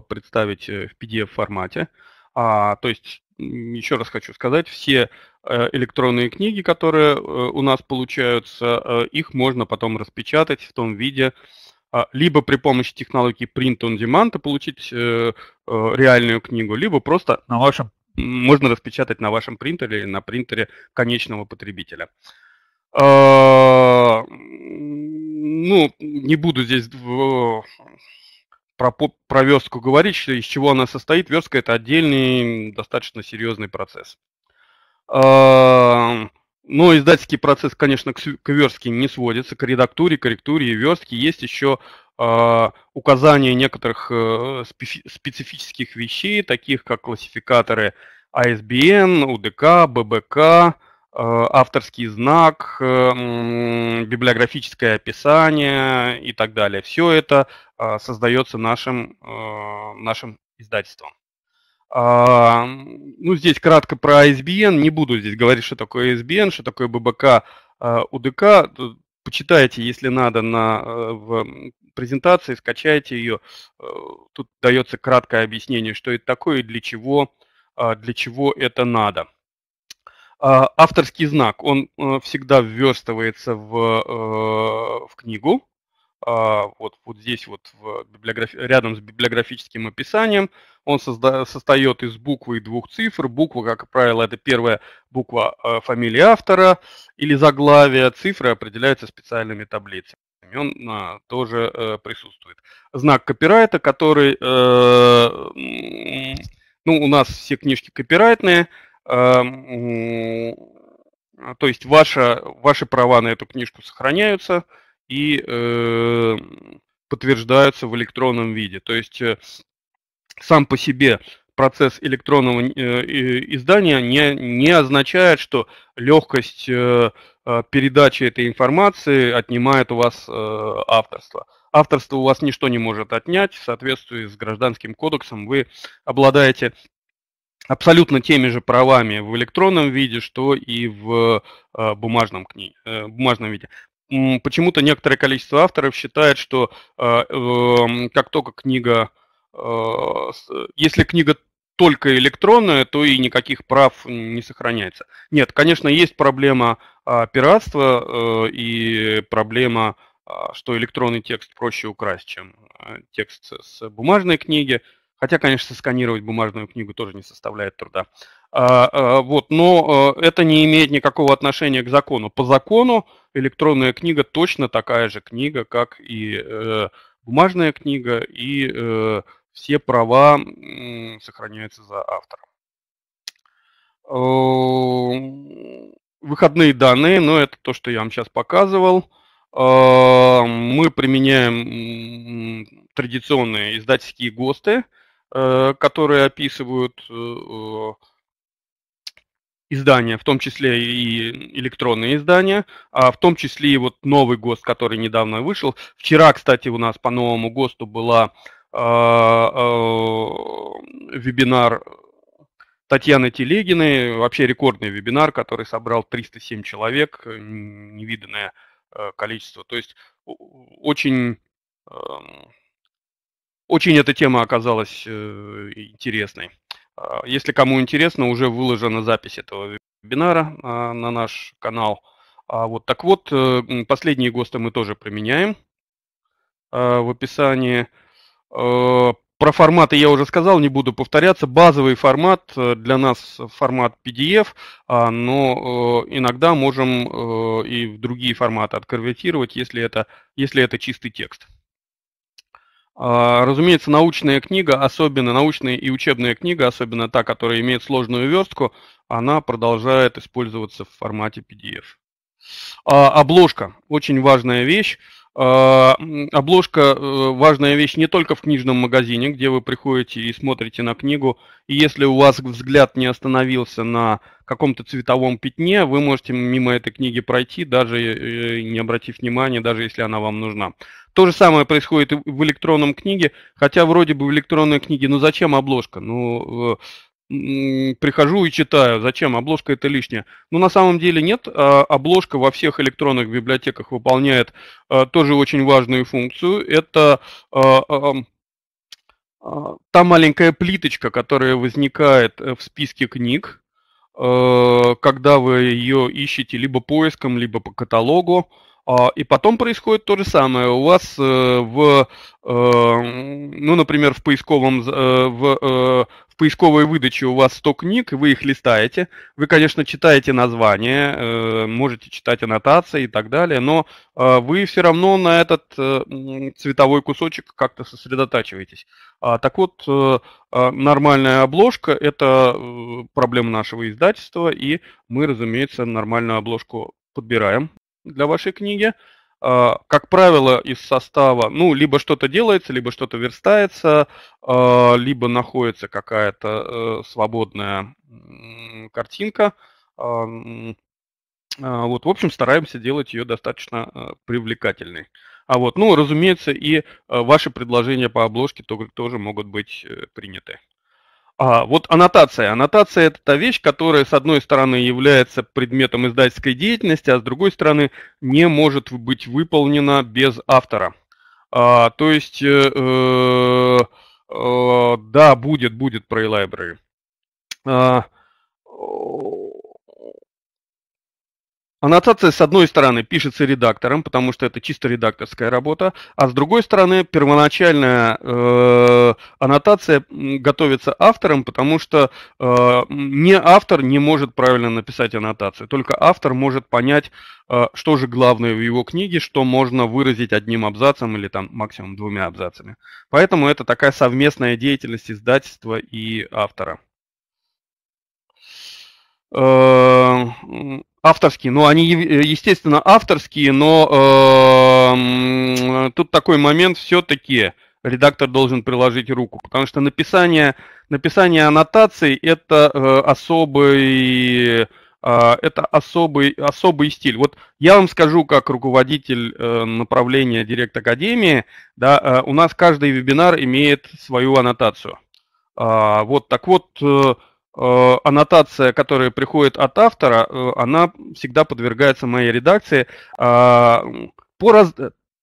э, представить э, в PDF-формате. А, то есть, еще раз хочу сказать, все э, электронные книги, которые э, у нас получаются, э, их можно потом распечатать в том виде, э, либо при помощи технологии Print on Demand получить э, э, реальную книгу, либо просто на вашем можно распечатать на вашем принтере или на принтере конечного потребителя. А, ну, не буду здесь про, про верстку говорить, что, из чего она состоит. Верстка – это отдельный, достаточно серьезный процесс. А, но издательский процесс, конечно, к верстке не сводится, к редактуре, корректуре и верстке. Есть еще а, указание некоторых э, специфических вещей, таких как классификаторы ISBN, UDK, ББК, Э, авторский знак, э, библиографическое описание и так далее. Все это э, создается нашим, нашим издательством. А, ну, здесь кратко про ISBN. Не буду здесь говорить, что такое ISBN, что такое ББК, УДК. Почитайте, если надо, на, в презентации, скачайте ее. Тут дается краткое объяснение, что это такое и для чего, для чего это надо. А, авторский знак, он э, всегда вверстывается в, э, в книгу, а, вот, вот здесь вот в библиограф... рядом с библиографическим описанием. Он созда... состоит из буквы и двух цифр. Буква, как правило, это первая буква э, фамилии автора или заглавия. Цифры определяются специальными таблицами. Он а, тоже э, присутствует. Знак копирайта, который... Э, ну, у нас все книжки копирайтные – Эм, то есть ваша, ваши права на эту книжку сохраняются и э, подтверждаются в электронном виде. То есть э, сам по себе процесс электронного э, издания не, не означает, что легкость э, э, передачи этой информации отнимает у вас э, авторство. Авторство у вас ничто не может отнять. В соответствии с Гражданским кодексом вы обладаете абсолютно теми же правами в электронном виде, что и в э, бумажном, кни... Э, бумажном виде. Почему-то некоторое количество авторов считает, что э, эм, как только книга, если книга только электронная, то и никаких прав не сохраняется. Нет, конечно, есть проблема а, пиратства и проблема, а, что электронный текст проще украсть, чем текст с бумажной книги. Хотя, конечно, сканировать бумажную книгу тоже не составляет труда. А, а, вот, но э, это не имеет никакого отношения к закону. По закону электронная книга точно такая же книга, как и э, бумажная книга, и э, все права сохраняются за автором. Эм, выходные данные, но это то, что я вам сейчас показывал. Эм, мы применяем традиционные издательские ГОСТы – Э, которые описывают э, э, издания, в том числе и электронные издания, а в том числе и вот новый ГОСТ, который недавно вышел. Вчера, кстати, у нас по новому ГОСТу была вебинар Татьяны Телегиной, вообще рекордный вебинар, который собрал 307 человек, невиданное количество. То есть очень эм, очень эта тема оказалась э, интересной. А, если кому интересно, уже выложена запись этого вебинара а, на наш канал. А вот так вот, э, последние ГОСТы мы тоже применяем в описании. Про форматы я уже сказал, не буду повторяться. Базовый формат э, для нас формат PDF, но иногда можем и в другие форматы отконвертировать, если это, если это чистый текст. А, разумеется, научная книга, особенно научная и учебная книга, особенно та, которая имеет сложную верстку, она продолжает использоваться в формате PDF. А, обложка – очень важная вещь. А, обложка э, – важная вещь не только в книжном магазине, где вы приходите и смотрите на книгу. И если у вас взгляд не остановился на каком-то цветовом пятне, вы можете мимо этой книги пройти, даже э, не обратив внимания, даже если она вам нужна. То же самое происходит и в электронном книге, хотя вроде бы в электронной книге, ну зачем обложка? Ну, э, прихожу и читаю, зачем, обложка это лишнее. Но ну, на самом деле нет, а обложка во всех электронных библиотеках выполняет э, тоже очень важную функцию. Это э, эм, та маленькая плиточка, которая возникает в списке книг, когда вы ее ищете либо поиском, либо по каталогу. А, и потом происходит то же самое. У вас э, в, э, ну, например, в поисковом, э, в, в поисковой выдаче у вас 100 книг, и вы их листаете. Вы, конечно, читаете название, можете читать аннотации и так далее, но вы все равно на этот цветовой кусочек как-то сосредотачиваетесь. А, так вот, а, нормальная обложка – это проблема нашего издательства, и мы, разумеется, нормальную обложку подбираем, для вашей книги. А, как правило, из состава, ну, либо что-то делается, либо что-то верстается, а, либо находится какая-то э, свободная картинка. А, вот, в общем, стараемся делать ее достаточно э, привлекательной. А вот, ну, разумеется, и э, ваши предложения по обложке тоже могут быть приняты. А, вот аннотация. Аннотация – это та вещь, которая, с одной стороны, является предметом издательской деятельности, а с другой стороны, не может быть выполнена без автора. А, то есть, э, э, э да, будет, будет про e-library. А, Аннотация, с одной стороны, пишется редактором, потому что это чисто редакторская работа, а с другой стороны, первоначальная э, аннотация готовится автором, потому что э, не автор не может правильно написать аннотацию, только автор может понять, э, что же главное в его книге, что можно выразить одним абзацем или там максимум двумя абзацами. Поэтому это такая совместная деятельность издательства и автора. Э, Авторские, ну они, э, естественно, авторские, но э, тут такой момент все-таки редактор должен приложить руку, потому что написание, написание аннотаций это э, особый э, это особый, особый стиль. Вот я вам скажу, как руководитель э, направления Директ Академии, да, у нас каждый вебинар имеет свою аннотацию. А, вот, так вот, Э, аннотация, которая приходит от автора, э, она всегда подвергается моей редакции а, по раз...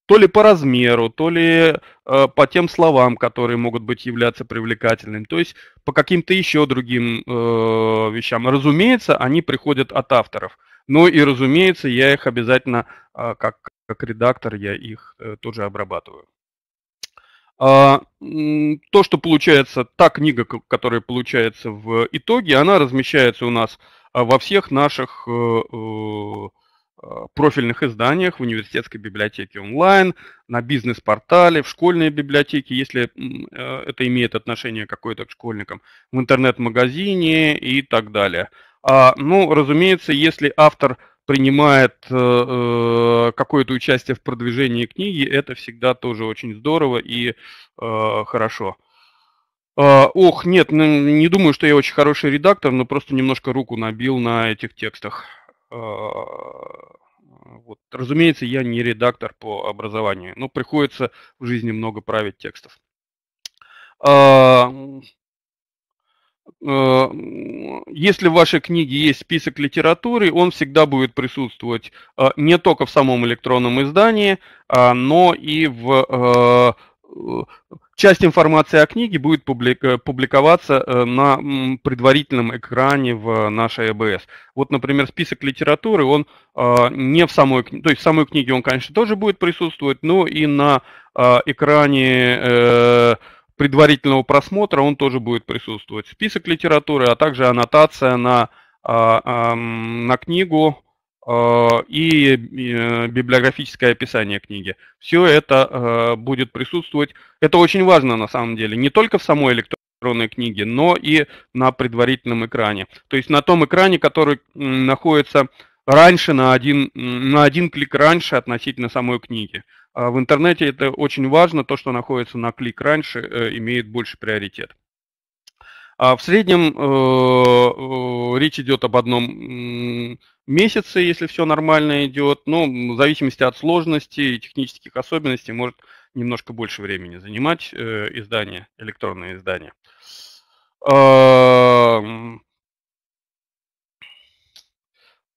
то ли по размеру, то ли э, по тем словам, которые могут быть являться привлекательными, то есть по каким-то еще другим вещам. Разумеется, они приходят от авторов. Ну и, разумеется, я их обязательно, а, как, как редактор, я их тоже обрабатываю. А, то, что получается, та книга, которая получается в итоге, она размещается у нас а, во всех наших э, э, а, профильных изданиях, в университетской библиотеке онлайн, на бизнес-портале, в школьной библиотеке, если э, это имеет отношение какое-то к школьникам, в интернет-магазине и так далее. ну, разумеется, если автор принимает э, э, какое-то участие в продвижении книги, это всегда тоже очень здорово и э, хорошо. Э, ох, нет, ну, не думаю, что я очень хороший редактор, но просто немножко руку набил на этих текстах. Э, вот. Разумеется, я не редактор по образованию, но приходится в жизни много править текстов. А, Э, если в вашей книге есть список литературы, он всегда будет присутствовать э, не только в самом электронном издании, а, но и в э, часть информации о книге будет публиковаться на предварительном экране в нашей ЭБС. Вот, например, список литературы, он не в самой книге, то есть в самой книге он, конечно, тоже будет присутствовать, но и на экране предварительного просмотра, он тоже будет присутствовать. Список литературы, а также аннотация на, а, на книгу а, и э, библиографическое описание книги. Все это э, будет присутствовать. Это очень важно на самом деле, не только в самой электронной книге, но и на предварительном экране. То есть на том экране, который находится раньше, на один, на один клик раньше относительно самой книги. А в интернете это очень важно, то, что находится на клик раньше, э, имеет больше приоритет. А в среднем э, э, речь идет об одном месяце, если все нормально идет, но в зависимости от сложности и технических особенностей может немножко больше времени занимать издание, электронное издание. А,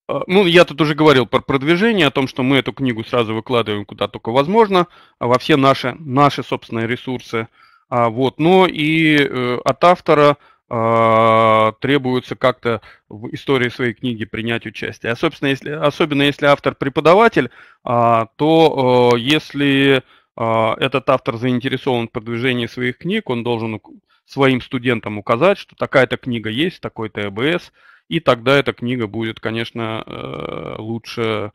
а, ну, я тут уже говорил про продвижение, о том, что мы эту книгу сразу выкладываем куда только возможно, а, во все наши, наши собственные ресурсы. А, вот. Но и э, от автора требуется как-то в истории своей книги принять участие. А, собственно, если, особенно если автор преподаватель, то если этот автор заинтересован в продвижении своих книг, он должен своим студентам указать, что такая-то книга есть, такой-то ЭБС, и тогда эта книга будет, конечно, э, лучше,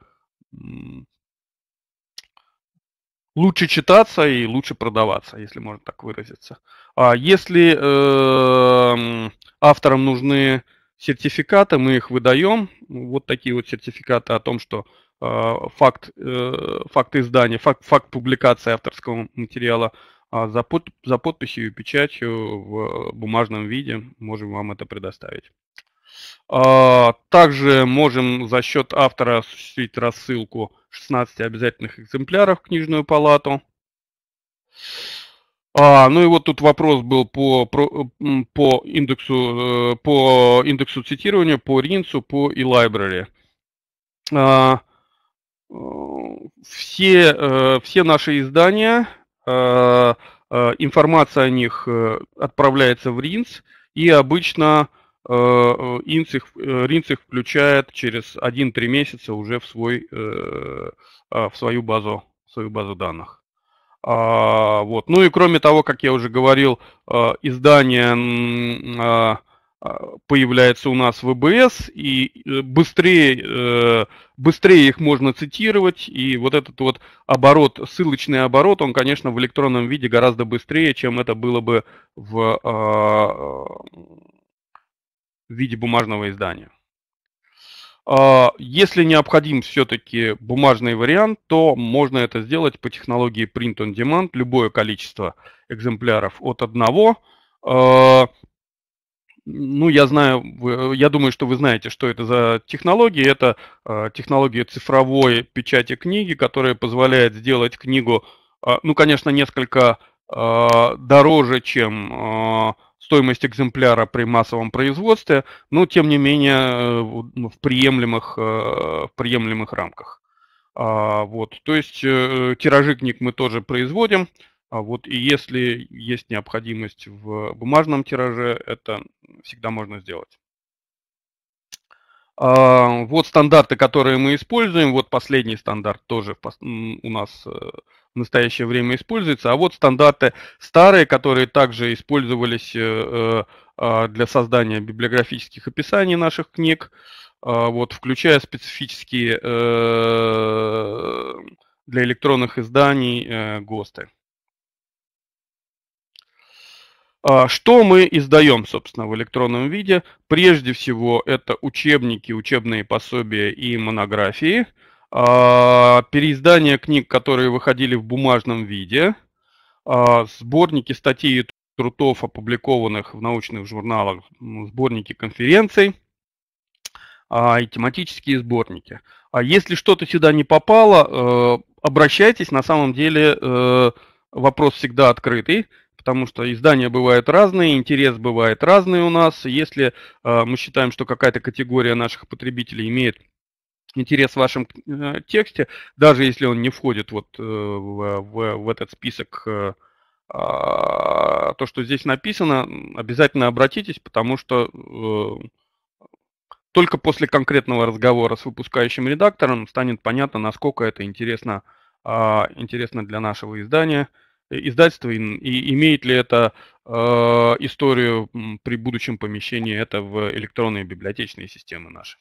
лучше читаться и лучше продаваться, если можно так выразиться. А если эм, авторам нужны сертификаты, мы их выдаем. Вот такие вот сертификаты о том, что э, факт, э, факт издания, факт, факт публикации авторского материала а, за, под, за подписью и печатью в бумажном виде можем вам это предоставить. А, также можем за счет автора осуществить рассылку 16 обязательных экземпляров в книжную палату. А, ну и вот тут вопрос был по, про, по, индексу, э, по индексу цитирования, по Ринцу, по eLibrary. А, э, все, э, все наши издания, информация о них отправляется в Ринц, и обычно Э, э, Инц их, э, Ринц их включает через 1-3 месяца уже в, свой, в свою, базу, в свою базу данных. А, вот. Ну и кроме того, как я уже говорил, издание появляется у нас в ВБС, и быстрее, быстрее их можно цитировать, и вот этот вот оборот, ссылочный оборот, он, конечно, в электронном виде гораздо быстрее, чем это было бы в в виде бумажного издания. А, если необходим все-таки бумажный вариант, то можно это сделать по технологии Print on Demand. Любое количество экземпляров от одного. А, ну, я знаю, я думаю, что вы знаете, что это за технология. Это а, технология цифровой печати книги, которая позволяет сделать книгу, ну, конечно, несколько дороже, чем стоимость экземпляра при массовом производстве, но тем не менее э, в приемлемых, э, в приемлемых рамках. А, вот. То есть э, тиражи мы тоже производим. А вот. И если есть необходимость в бумажном тираже, это всегда можно сделать. А, вот стандарты, которые мы используем. Вот последний стандарт тоже у нас э, в настоящее время используется. А вот стандарты старые, которые также использовались э, э, а, для создания библиографических описаний наших книг, а, вот, включая специфические для электронных изданий ГОСТы. А, что мы издаем, собственно, в электронном виде? Прежде всего, это учебники, учебные пособия и монографии, а, переиздание книг, которые выходили в бумажном виде, а, сборники статей и трудов, опубликованных в научных журналах, сборники конференций и тематические сборники. А если что-то сюда не попало, э, обращайтесь, на самом деле э, вопрос всегда открытый потому что издания бывают разные, интерес бывает разный у нас. Если э, мы считаем, что какая-то категория наших потребителей имеет интерес в вашем э, тексте, даже если он не входит вот э, в, в этот список, э, а, то, что здесь написано, обязательно обратитесь, потому что э, только после конкретного разговора с выпускающим редактором станет понятно, насколько это интересно, а, интересно для нашего издания – издательство и, и имеет ли это э, историю при будущем помещении это в электронные библиотечные системы наши.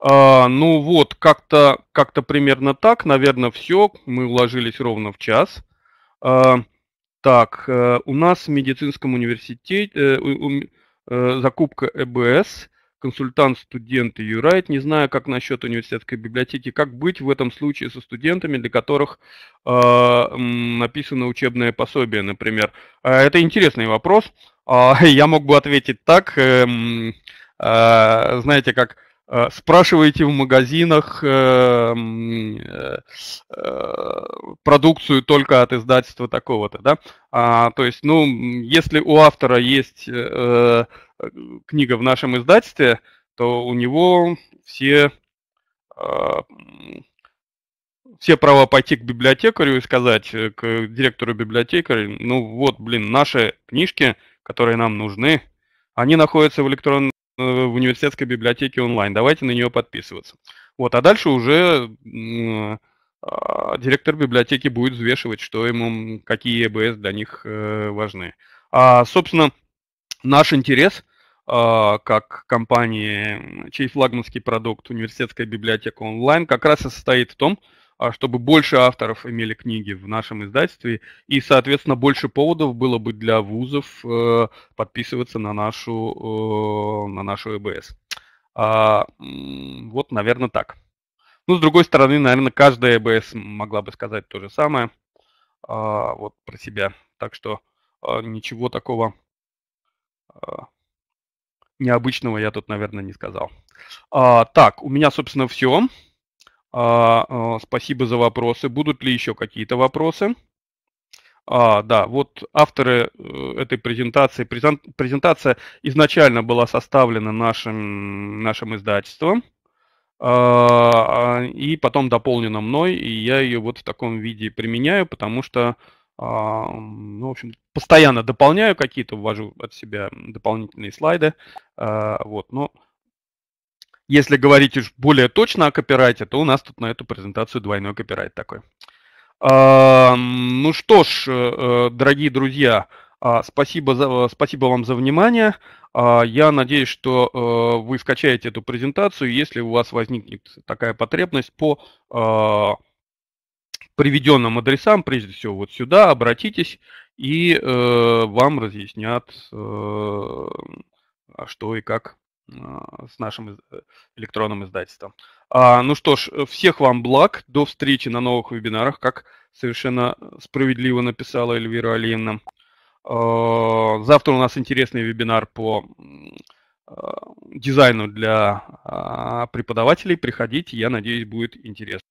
А, ну вот, как-то как примерно так, наверное, все. Мы уложились ровно в час. А, так, э, у нас в медицинском университете э, э, закупка ЭБС консультант студент Юрайт. Не знаю, как насчет университетской библиотеки. Как быть в этом случае со студентами, для которых э, написано учебное пособие, например? А, это интересный вопрос. А, [laughs] я мог бы ответить так. э, знаете, как Э, спрашиваете в магазинах э, э, продукцию только от издательства такого-то, да? А, то есть, ну, если у автора есть книга в нашем издательстве, то у него все все права пойти к библиотекарю и сказать к директору библиотекаря, ну вот, блин, наши книжки, которые нам нужны, они находятся в электронном Э, в университетской библиотеке онлайн, давайте на нее подписываться. Вот, а дальше уже а, директор библиотеки будет взвешивать, что ему, какие ебс для них э, важны. А, собственно, наш интерес а, как компании, чей флагманский продукт университетская библиотека онлайн, как раз и состоит в том, а чтобы больше авторов имели книги в нашем издательстве, и, соответственно, больше поводов было бы для вузов э, подписываться на нашу, э, на нашу ЭБС. А, вот, наверное, так. Ну, с другой стороны, наверное, каждая ЭБС могла бы сказать то же самое а, вот про себя. Так что ничего такого необычного я тут, наверное, не сказал. А, так, у меня, собственно, все. А, э, спасибо за вопросы. Будут ли еще какие-то вопросы? А, да, вот авторы э, этой презентации. Презентация изначально была составлена нашим, нашим издательством а, а, и потом дополнена мной, и я ее вот в таком виде применяю, потому что, ну, в общем, постоянно дополняю какие-то, ввожу от себя дополнительные слайды, вот, но если говорить уж более точно о копирайте, то у нас тут на эту презентацию двойной копирайт такой. Ну что ж, э, э, дорогие друзья, а, спасибо, за, э, спасибо вам за внимание. А, я надеюсь, что вы скачаете эту презентацию, если у вас возникнет такая потребность по а, приведенным адресам, прежде всего вот сюда, обратитесь, и вам разъяснят, что и как а, с нашим э, электронным издательством. А, ну что ж, э, всех вам благ. До встречи на новых вебинарах, как совершенно э, справедливо написала Эльвира Алиевна. А, завтра у нас интересный вебинар по а, дизайну для а, преподавателей. Приходите, я надеюсь, будет интересно.